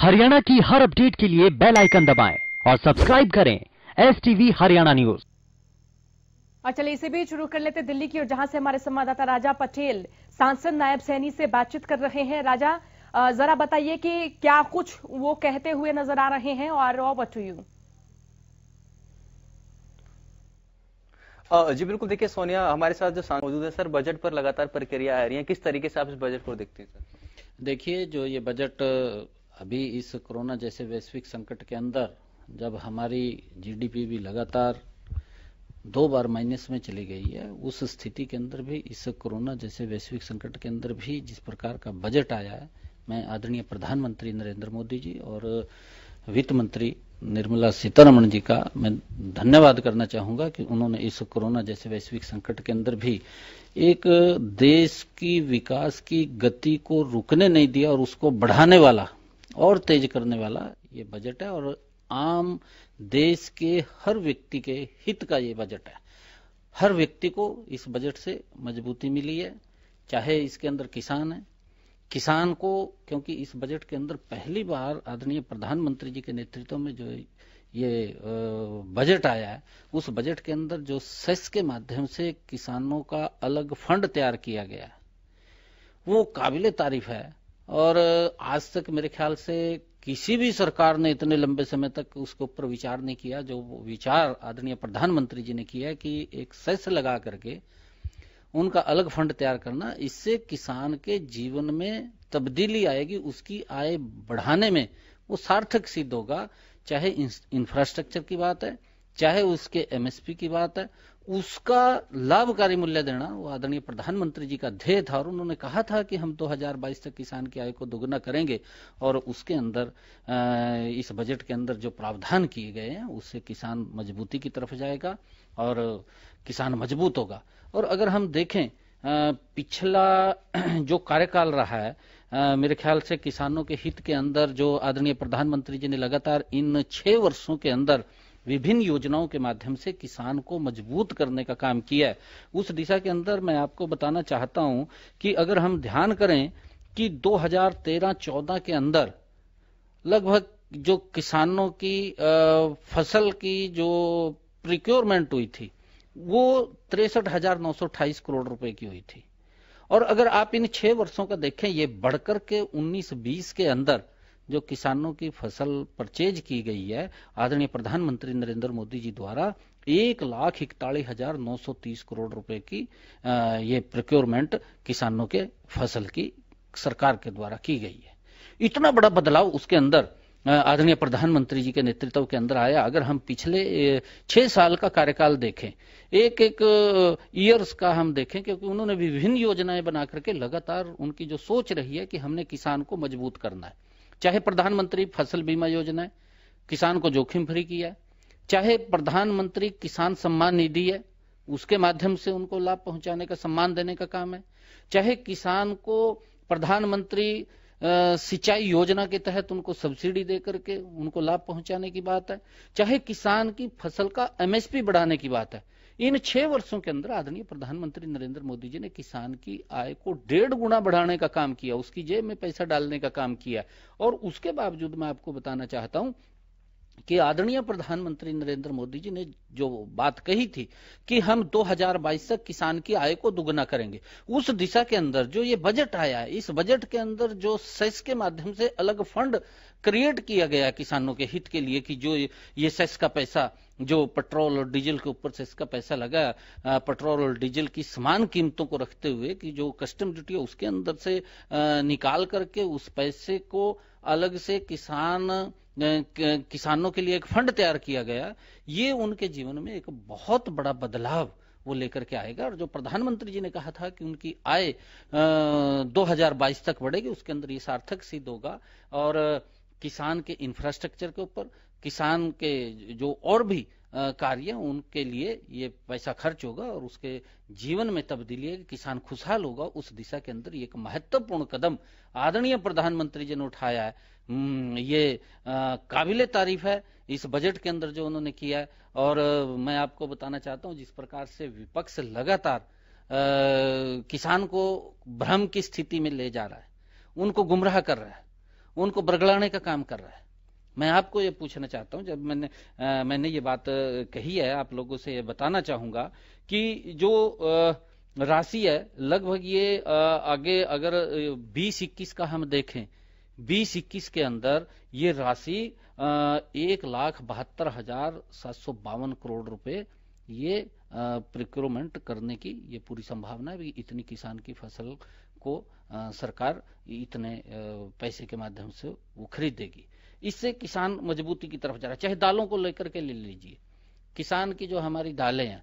हरियाणा की हर अपडेट के लिए बेल आइकन दबाएं और सब्सक्राइब करें एस टीवी हरियाणा न्यूज और चलिए इसे भी शुरू कर लेते दिल्ली की और जहां से हमारे संवाददाता राजा पटेल सांसद नायब सैनी से बातचीत कर रहे हैं राजा जरा बताइए कि क्या कुछ वो कहते हुए नजर आ रहे हैं और वट टू यू जी बिल्कुल देखिए सोनिया हमारे साथ जो मौजूद है सर बजट पर लगातार प्रक्रिया आ रही है किस तरीके से आप इस बजट को देखते हैं सर देखिए जो ये बजट अभी इस कोरोना जैसे वैश्विक संकट के अंदर जब हमारी जीडीपी भी लगातार दो बार माइनस में चली गई है उस स्थिति के अंदर भी इस कोरोना जैसे वैश्विक संकट के अंदर भी जिस प्रकार का बजट आया है मैं आदरणीय प्रधानमंत्री नरेंद्र मोदी जी और वित्त मंत्री निर्मला सीतारमण जी का मैं धन्यवाद करना चाहूंगा कि उन्होंने इस कोरोना जैसे वैश्विक संकट के अंदर भी एक देश की विकास की गति को रुकने नहीं दिया और उसको बढ़ाने वाला और तेज करने वाला ये बजट है और आम देश के हर व्यक्ति के हित का ये बजट है हर व्यक्ति को इस बजट से मजबूती मिली है चाहे इसके अंदर किसान है किसान को क्योंकि इस बजट के अंदर पहली बार आदरणीय प्रधानमंत्री जी के नेतृत्व में जो ये बजट आया है उस बजट के अंदर जो सेस के माध्यम से किसानों का अलग फंड तैयार किया गया वो काबिल तारीफ है और आज तक मेरे ख्याल से किसी भी सरकार ने इतने लंबे समय तक उसके ऊपर विचार नहीं किया जो विचार आदरणीय प्रधानमंत्री जी ने किया कि एक सेस लगा करके उनका अलग फंड तैयार करना इससे किसान के जीवन में तब्दीली आएगी उसकी आय बढ़ाने में वो सार्थक सिद्ध होगा चाहे इंफ्रास्ट्रक्चर की बात है चाहे उसके एमएसपी की बात है उसका लाभकारी मूल्य देना वो आदरणीय प्रधानमंत्री जी का ध्येय था और उन्होंने कहा था कि हम 2022 तक किसान की आय को दोगुना करेंगे और उसके अंदर इस बजट के अंदर जो प्रावधान किए गए हैं उससे किसान मजबूती की तरफ जाएगा और किसान मजबूत होगा और अगर हम देखें पिछला जो कार्यकाल रहा है मेरे ख्याल से किसानों के हित के अंदर जो आदरणीय प्रधानमंत्री जी ने लगातार इन छह वर्षों के अंदर विभिन्न योजनाओं के माध्यम से किसान को मजबूत करने का काम किया है उस दिशा के अंदर मैं आपको बताना चाहता हूं कि अगर हम ध्यान करें कि 2013-14 के अंदर लगभग जो किसानों की फसल की जो प्रिक्योरमेंट हुई थी वो तिरसठ हजार नौ सौ करोड़ रुपए की हुई थी और अगर आप इन छह वर्षों का देखें ये बढ़कर के 19-20 के अंदर जो किसानों की फसल परचेज की गई है आदरणीय प्रधानमंत्री नरेंद्र मोदी जी द्वारा एक लाख इकतालीस हजार नौ सौ तीस करोड़ रुपए की ये प्रोक्योरमेंट किसानों के फसल की सरकार के द्वारा की गई है इतना बड़ा बदलाव उसके अंदर आदरणीय प्रधानमंत्री जी के नेतृत्व के अंदर आया अगर हम पिछले छह साल का कार्यकाल देखें एक एक ईयर्स का हम देखें क्योंकि उन्होंने विभिन्न योजनाएं बना करके लगातार उनकी जो सोच रही है कि हमने किसान को मजबूत करना है चाहे प्रधानमंत्री फसल बीमा योजना है किसान को जोखिम फ्री किया चाहे प्रधानमंत्री किसान सम्मान निधि है उसके माध्यम से उनको लाभ पहुंचाने का सम्मान देने का काम है चाहे किसान को प्रधानमंत्री सिंचाई योजना के तहत उनको सब्सिडी देकर के उनको लाभ पहुंचाने की बात है चाहे किसान की फसल का एमएसपी बढ़ाने की बात है इन छह वर्षों के अंदर आदरणीय प्रधानमंत्री नरेंद्र मोदी जी ने किसान की आय को डेढ़ गुना बढ़ाने का काम किया उसकी जेब में पैसा डालने का काम किया और उसके बावजूद मैं आपको बताना चाहता हूं कि आदरणीय प्रधानमंत्री नरेंद्र मोदी जी ने जो बात कही थी कि हम 2022 तक किसान की आय को दुगना करेंगे उस दिशा के अंदर जो ये बजट आया है इस बजट के अंदर जो सेस के माध्यम से अलग फंड क्रिएट किया गया किसानों के हित के लिए कि जो ये सेस का पैसा जो पेट्रोल और डीजल के ऊपर से इसका पैसा लगा पेट्रोल और डीजल की समान कीमतों को रखते हुए कि जो कस्टम ड्यूटी है उसके अंदर से निकाल करके उस पैसे को अलग से किसान किसानों के लिए एक फंड तैयार किया गया ये उनके जीवन में एक बहुत बड़ा बदलाव वो लेकर के आएगा और जो प्रधानमंत्री जी ने कहा था कि उनकी आय 2022 तक बढ़ेगी उसके अंदर ये सार्थक सिद्ध होगा और किसान के इंफ्रास्ट्रक्चर के ऊपर किसान के जो और भी कार्य उनके लिए ये पैसा खर्च होगा और उसके जीवन में तब्दीली है कि किसान खुशहाल होगा उस दिशा के अंदर एक महत्वपूर्ण कदम आदरणीय प्रधानमंत्री जी ने उठाया है हम्म, ये काबिल तारीफ है इस बजट के अंदर जो उन्होंने किया है और मैं आपको बताना चाहता हूं जिस प्रकार से विपक्ष लगातार किसान को भ्रम की स्थिति में ले जा रहा है उनको गुमराह कर रहा है उनको बरगलाने का काम कर रहा है मैं आपको ये पूछना चाहता हूं जब मैंने आ, मैंने ये बात कही है आप लोगों से ये बताना चाहूंगा कि जो राशि है लगभग ये आ, आगे अगर बीस इक्कीस का हम देखें बीस इक्कीस के अंदर ये राशि एक लाख बहत्तर हजार सात सौ बावन करोड़ रुपए ये प्रिक्रोमेंट करने की ये पूरी संभावना है इतनी किसान की फसल को आ, सरकार इतने पैसे के माध्यम से वो खरीदेगी इससे किसान मजबूती की तरफ जा रहा है चाहे दालों को लेकर के ले लीजिए किसान की जो हमारी दालें हैं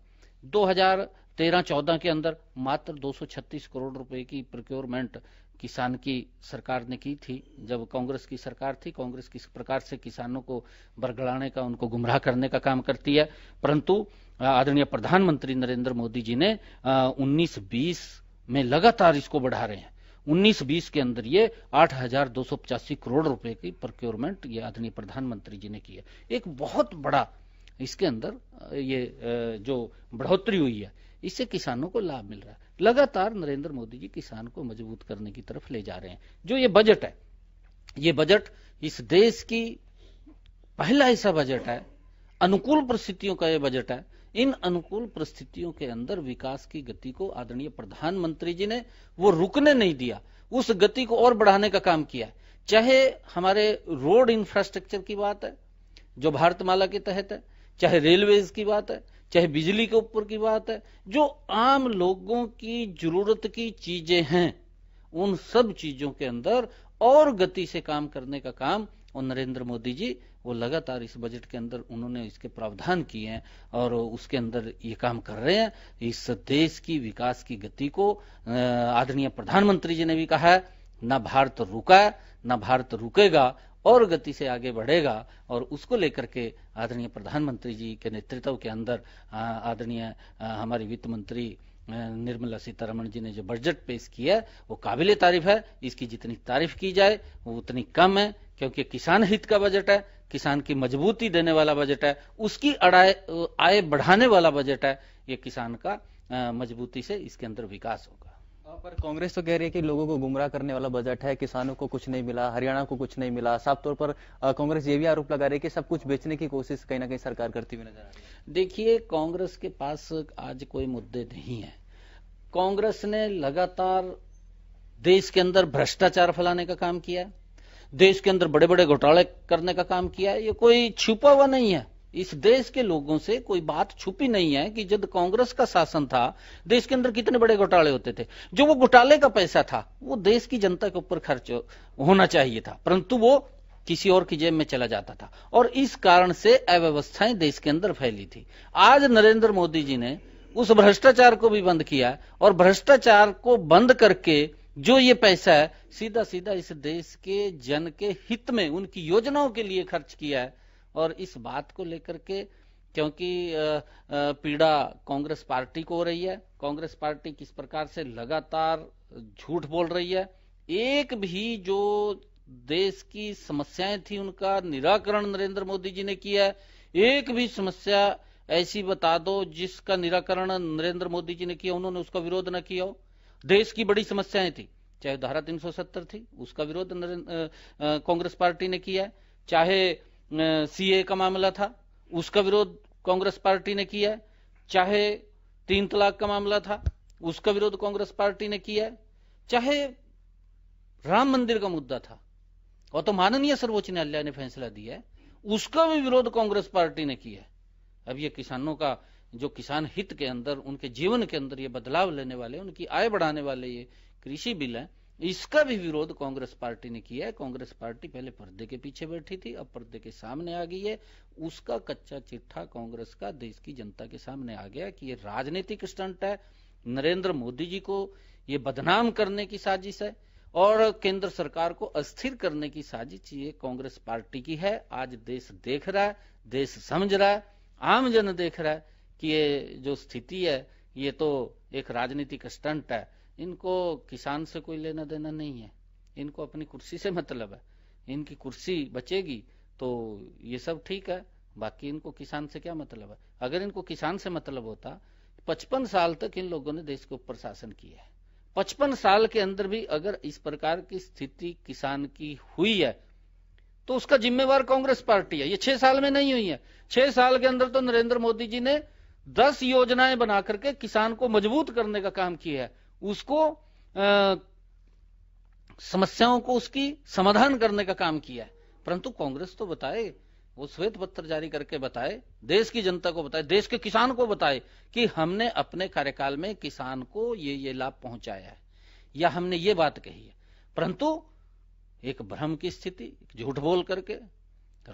2013-14 के अंदर मात्र 236 करोड़ रुपए की प्रोक्योरमेंट किसान की सरकार ने की थी जब कांग्रेस की सरकार थी कांग्रेस किस प्रकार से किसानों को बरगड़ाने का उनको गुमराह करने का काम करती है परंतु आदरणीय प्रधानमंत्री नरेंद्र मोदी जी ने उन्नीस बीस में लगातार इसको बढ़ा रहे हैं 19-20 के अंदर ये आठ करोड़ रुपए की प्रोक्योरमेंट ये आदरणीय प्रधानमंत्री जी ने की है एक बहुत बड़ा इसके अंदर ये जो बढ़ोतरी हुई है इससे किसानों को लाभ मिल रहा है लगातार नरेंद्र मोदी जी किसान को मजबूत करने की तरफ ले जा रहे हैं जो ये बजट है ये बजट इस देश की पहला ऐसा बजट है अनुकूल परिस्थितियों का यह बजट है इन अनुकूल परिस्थितियों के अंदर विकास की गति को आदरणीय प्रधानमंत्री जी ने वो रुकने नहीं दिया उस गति को और बढ़ाने का काम किया चाहे हमारे रोड इंफ्रास्ट्रक्चर की बात है जो भारतमाला के तहत है चाहे रेलवेज की बात है चाहे बिजली के ऊपर की बात है जो आम लोगों की जरूरत की चीजें हैं उन सब चीजों के अंदर और गति से काम करने का काम और नरेंद्र मोदी जी वो लगातार इस बजट के अंदर उन्होंने इसके प्रावधान किए हैं और उसके अंदर ये काम कर रहे हैं इस देश की विकास की गति को आदरणीय प्रधानमंत्री जी ने भी कहा है ना भारत रुका है ना भारत रुकेगा और गति से आगे बढ़ेगा और उसको लेकर के आदरणीय प्रधानमंत्री जी के नेतृत्व के अंदर आदरणीय हमारी वित्त मंत्री निर्मला सीतारमण जी ने जो बजट पेश किया वो काबिल तारीफ है इसकी जितनी तारीफ की जाए वो उतनी कम है क्योंकि किसान हित का बजट है किसान की मजबूती देने वाला बजट है उसकी अड़ाए आय बढ़ाने वाला बजट है ये किसान का मजबूती से इसके अंदर विकास होगा पर कांग्रेस तो कह रही है कि लोगों को गुमराह करने वाला बजट है किसानों को कुछ नहीं मिला हरियाणा को कुछ नहीं मिला साफ तौर पर कांग्रेस ये भी आरोप लगा रही है कि सब कुछ बेचने की कोशिश कहीं ना कहीं सरकार करती हुई नजर आ रही है देखिए कांग्रेस के पास आज कोई मुद्दे नहीं है कांग्रेस ने लगातार देश के अंदर भ्रष्टाचार फैलाने का काम किया देश के अंदर बड़े बड़े घोटाले करने का काम किया ये कोई छुपा हुआ नहीं है इस देश के लोगों से कोई बात छुपी नहीं है कि जब कांग्रेस का शासन था देश के अंदर कितने बड़े घोटाले होते थे जो वो घोटाले का पैसा था वो देश की जनता के ऊपर खर्च होना चाहिए था परंतु वो किसी और की जेब में चला जाता था और इस कारण से अव्यवस्थाएं देश के अंदर फैली थी आज नरेंद्र मोदी जी ने उस भ्रष्टाचार को भी बंद किया और भ्रष्टाचार को बंद करके जो ये पैसा है सीधा सीधा इस देश के जन के हित में उनकी योजनाओं के लिए खर्च किया है और इस बात को लेकर के क्योंकि पीड़ा कांग्रेस पार्टी को हो रही है कांग्रेस पार्टी किस प्रकार से लगातार झूठ बोल रही है एक भी जो देश की समस्याएं थी उनका निराकरण नरेंद्र मोदी जी ने किया है एक भी समस्या ऐसी बता दो जिसका निराकरण नरेंद्र मोदी जी ने किया उन्होंने उसका विरोध न किया हो देश की बड़ी समस्याएं थी चाहे धारा 370 थी उसका विरोध कांग्रेस पार्टी ने किया चाहे सीए का मामला था उसका विरोध कांग्रेस पार्टी ने किया है चाहे तीन तलाक का मामला था उसका विरोध कांग्रेस पार्टी ने किया है चाहे राम मंदिर का मुद्दा था और तो माननीय सर्वोच्च न्यायालय ने फैसला दिया है उसका भी विरोध कांग्रेस पार्टी ने किया है अब ये किसानों का जो किसान हित के अंदर उनके जीवन के अंदर ये बदलाव लेने वाले उनकी आय बढ़ाने वाले ये कृषि बिल है इसका भी विरोध कांग्रेस पार्टी ने किया है कांग्रेस पार्टी पहले पर्दे के पीछे बैठी थी अब पर्दे के सामने आ गई है उसका कच्चा चिट्ठा कांग्रेस का देश की जनता के सामने आ गया कि ये राजनीतिक स्टंट है नरेंद्र मोदी जी को ये बदनाम करने की साजिश है और केंद्र सरकार को अस्थिर करने की साजिश ये कांग्रेस पार्टी की है आज देश देख रहा है देश समझ रहा है आम जन देख रहा है कि ये जो स्थिति है ये तो एक राजनीतिक स्टंट है इनको किसान से कोई लेना देना नहीं है इनको अपनी कुर्सी से मतलब है इनकी कुर्सी बचेगी तो ये सब ठीक है बाकी इनको किसान से क्या मतलब है अगर इनको किसान से मतलब होता पचपन साल तक इन लोगों ने देश के ऊपर शासन किया है पचपन साल के अंदर भी अगर इस प्रकार की स्थिति किसान की हुई है तो उसका जिम्मेवार कांग्रेस पार्टी है ये छह साल में नहीं हुई है छह साल के अंदर तो नरेंद्र मोदी जी ने दस योजनाएं बना करके किसान को मजबूत करने का काम किया है उसको आ, समस्याओं को उसकी समाधान करने का काम किया है परंतु कांग्रेस तो बताए वो श्वेत पत्र जारी करके बताए देश की जनता को बताए देश के किसान को बताए कि हमने अपने कार्यकाल में किसान को ये ये लाभ पहुंचाया है या हमने ये बात कही है परंतु एक भ्रम की स्थिति झूठ बोल करके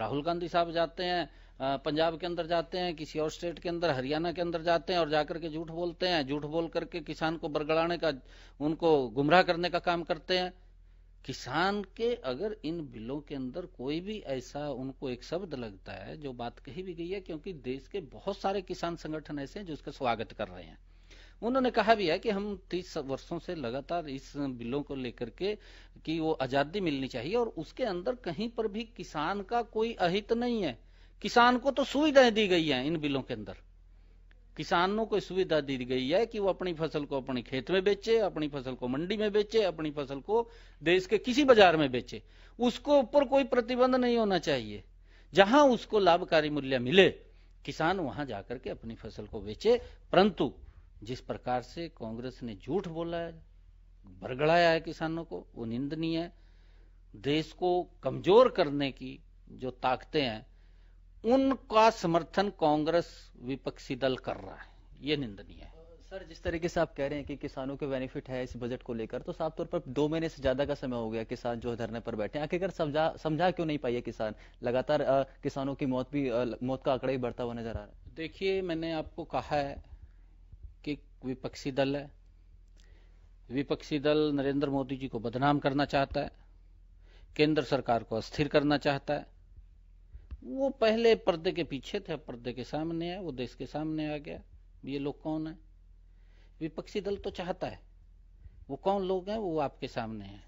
राहुल गांधी साहब जाते हैं पंजाब के अंदर जाते हैं किसी और स्टेट के अंदर हरियाणा के अंदर जाते हैं और जाकर के झूठ बोलते हैं झूठ बोल करके किसान को बरगड़ाने का उनको गुमराह करने का काम करते हैं किसान के अगर इन बिलों के अंदर कोई भी ऐसा उनको एक शब्द लगता है जो बात कही भी गई है क्योंकि देश के बहुत सारे किसान संगठन ऐसे हैं जो इसका स्वागत कर रहे हैं उन्होंने कहा भी है कि हम तीस वर्षों से लगातार इस बिलों को लेकर के कि वो आजादी मिलनी चाहिए और उसके अंदर कहीं पर भी किसान का कोई अहित नहीं है किसान को तो सुविधाएं दी गई हैं इन बिलों के अंदर किसानों को सुविधा दी गई है कि वो अपनी फसल को अपने खेत में बेचे अपनी फसल को मंडी में बेचे अपनी फसल को देश के किसी बाजार में बेचे उसको ऊपर कोई प्रतिबंध नहीं होना चाहिए जहां उसको लाभकारी मूल्य मिले किसान वहां जाकर के अपनी फसल को बेचे परंतु जिस प्रकार से कांग्रेस ने झूठ बोला है बरगड़ाया है किसानों को वो निंदनीय है देश को कमजोर करने की जो ताकतें हैं उनका समर्थन कांग्रेस विपक्षी दल कर रहा है ये निंदनीय है सर जिस तरीके से आप कह रहे हैं कि किसानों के बेनिफिट है इस बजट को लेकर तो साफ तौर पर दो महीने से ज्यादा का समय हो गया किसान जो धरने पर बैठे आखिरकार समझा समझा क्यों नहीं पाई है किसान लगातार किसानों की मौत भी आ, मौत का आंकड़ा ही बढ़ता हुआ नजर आ रहा है देखिए मैंने आपको कहा है कि विपक्षी दल है विपक्षी दल नरेंद्र मोदी जी को बदनाम करना चाहता है केंद्र सरकार को अस्थिर करना चाहता है वो पहले पर्दे के पीछे थे अब पर्दे के सामने है वो देश के सामने आ गया ये लोग कौन है विपक्षी दल तो चाहता है वो कौन लोग हैं वो आपके सामने है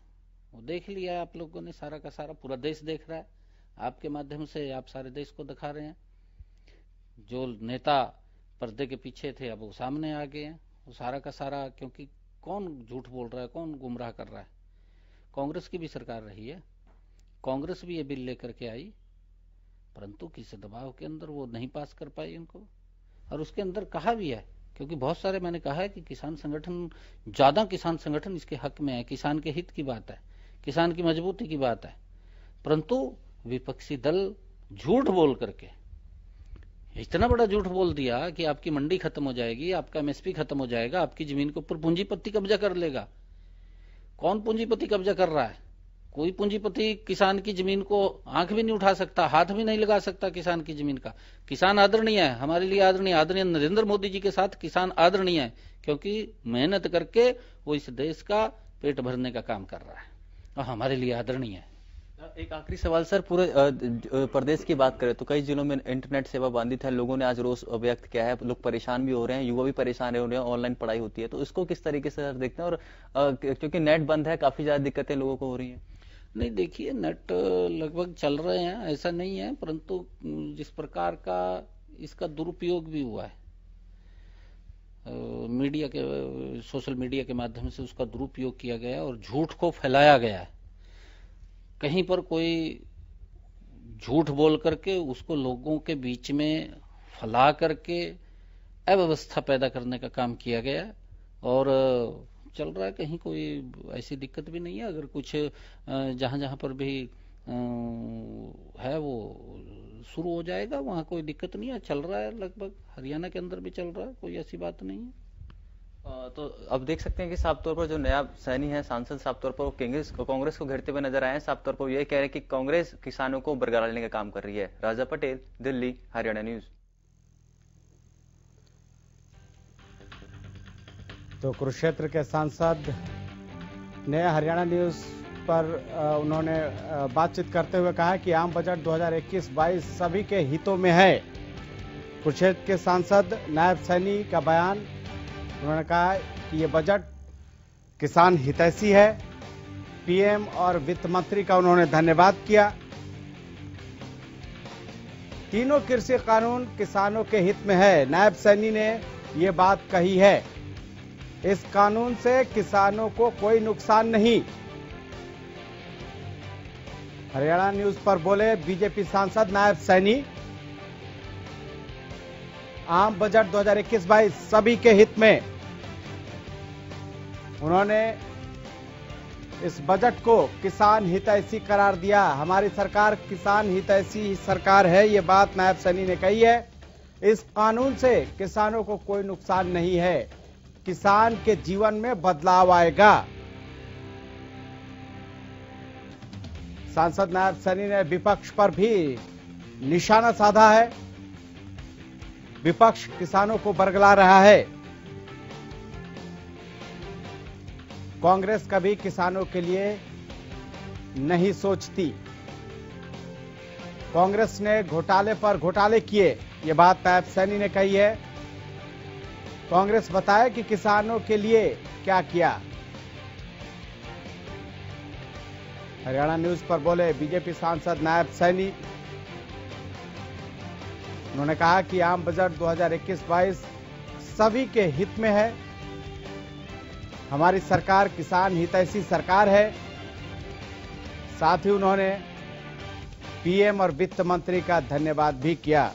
वो देख लिया आप लोगों ने सारा का सारा पूरा देश देख रहा है आपके माध्यम से आप सारे देश को दिखा रहे हैं जो नेता पर्दे के पीछे थे अब वो सामने आ गए हैं वो सारा का सारा क्योंकि कौन झूठ बोल रहा है कौन गुमराह कर रहा है कांग्रेस की भी सरकार रही है कांग्रेस भी ये बिल लेकर के आई परंतु किसी दबाव के अंदर वो नहीं पास कर पाई उनको और उसके अंदर कहा भी है क्योंकि बहुत सारे मैंने कहा है कि किसान संगठन ज्यादा किसान संगठन इसके हक में है किसान के हित की बात है किसान की मजबूती की बात है परंतु विपक्षी दल झूठ बोल करके इतना बड़ा झूठ बोल दिया कि आपकी मंडी खत्म हो जाएगी आपका एमएसपी खत्म हो जाएगा आपकी जमीन के ऊपर पूंजीपति कब्जा कर लेगा कौन पूंजीपति कब्जा कर रहा है कोई पूंजीपति किसान की जमीन को आंख भी नहीं उठा सकता हाथ भी नहीं लगा सकता किसान की जमीन का किसान आदरणीय है हमारे लिए आदरणीय आदरणीय नरेंद्र मोदी जी के साथ किसान आदरणीय है क्योंकि मेहनत करके वो इस देश का पेट भरने का काम कर रहा है और हमारे लिए आदरणीय है एक आखिरी सवाल सर पूरे प्रदेश की बात करें तो कई जिलों में इंटरनेट सेवा बाधित है लोगों ने आज रोज व्यक्त किया है लोग परेशान भी हो रहे हैं युवा भी परेशान हो रहे हैं ऑनलाइन पढ़ाई होती है तो इसको किस तरीके से सर देखते हैं और क्योंकि नेट बंद है काफी ज्यादा दिक्कतें लोगों को हो रही है नहीं देखिए नट लगभग चल रहे हैं ऐसा नहीं है परंतु जिस प्रकार का इसका दुरुपयोग भी हुआ है मीडिया के सोशल मीडिया के माध्यम से उसका दुरुपयोग किया गया और झूठ को फैलाया गया है कहीं पर कोई झूठ बोल करके उसको लोगों के बीच में फैला करके अव्यवस्था पैदा करने का काम किया गया और चल रहा है कहीं कोई ऐसी दिक्कत भी नहीं है अगर कुछ जहां जहां पर भी है वो शुरू हो जाएगा वहां कोई दिक्कत नहीं है चल रहा है लगभग हरियाणा के अंदर भी चल रहा है कोई ऐसी बात नहीं है तो अब देख सकते हैं कि साफ तौर पर जो नया सैनी है सांसद साफ तौर पर कांग्रेस कांग्रेस को घेरते हुए नजर आए हैं साफ तौर पर ये कह रहे हैं कि कांग्रेस किसानों को बरकरार लेने का काम कर रही है राजा पटेल दिल्ली हरियाणा न्यूज तो कुरुक्षेत्र के सांसद ने हरियाणा न्यूज पर उन्होंने बातचीत करते हुए कहा कि आम बजट 2021-22 सभी के हितों में है कुरुक्षेत्र के सांसद नायब सैनी का बयान उन्होंने कहा कि ये बजट किसान हितैषी है पीएम और वित्त मंत्री का उन्होंने धन्यवाद किया तीनों कृषि कानून किसानों के हित में है नायब सैनी ने ये बात कही है इस कानून से किसानों को कोई नुकसान नहीं हरियाणा न्यूज पर बोले बीजेपी सांसद नायब सैनी आम बजट 2021-22 सभी के हित में उन्होंने इस बजट को किसान हितैषी करार दिया हमारी सरकार किसान हितैषी सरकार है ये बात नायब सैनी ने कही है इस कानून से किसानों को कोई नुकसान नहीं है किसान के जीवन में बदलाव आएगा सांसद नायब सैनी ने विपक्ष पर भी निशाना साधा है विपक्ष किसानों को बरगला रहा है कांग्रेस कभी किसानों के लिए नहीं सोचती कांग्रेस ने घोटाले पर घोटाले किए यह बात नायब सैनी ने कही है कांग्रेस बताए कि किसानों के लिए क्या किया हरियाणा न्यूज पर बोले बीजेपी सांसद नायब सैनी उन्होंने कहा कि आम बजट 2021-22 सभी के हित में है हमारी सरकार किसान हितैषी सरकार है साथ ही उन्होंने पीएम और वित्त मंत्री का धन्यवाद भी किया